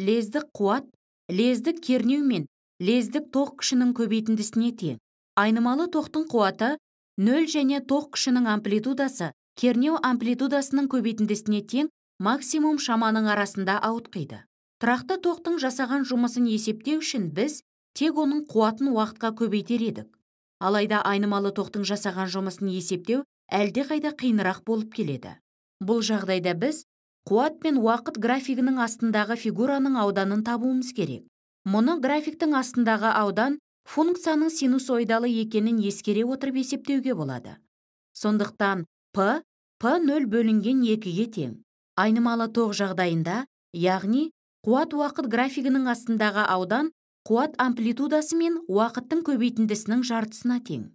лездік қуат лездік кернеу мен лездік тоқ күшінің көбейтіндісіне тең айнымалы тоқтың қуаты нөл және тоқ күшінің амплитудасы кернеу амплитудасының көбейтіндісіне тең максимум шаманың арасында ауытқиды тұрақты тоқтың жасаған жұмысын есептеу үшін біз тек оның қуатын уақытқа көбейтер едік алайда айнымалы тоқтың жасаған жұмысын есептеу әлдеқайда қиынырақ болып келеді бұл жағдайда біз қуат пен уақыт графигінің астындағы фигураның ауданын табуымыз керек мұны графиктің астындағы аудан функцияның синусоидалы екенін ескере отырып есептеуге болады сондықтан п п 0 бөлінген 2-ге тең айнымалы тоқ жағдайында яғни қуат уақыт графигінің астындағы аудан қуат амплитудасы мен уақыттың көбейтіндісінің жартысына тең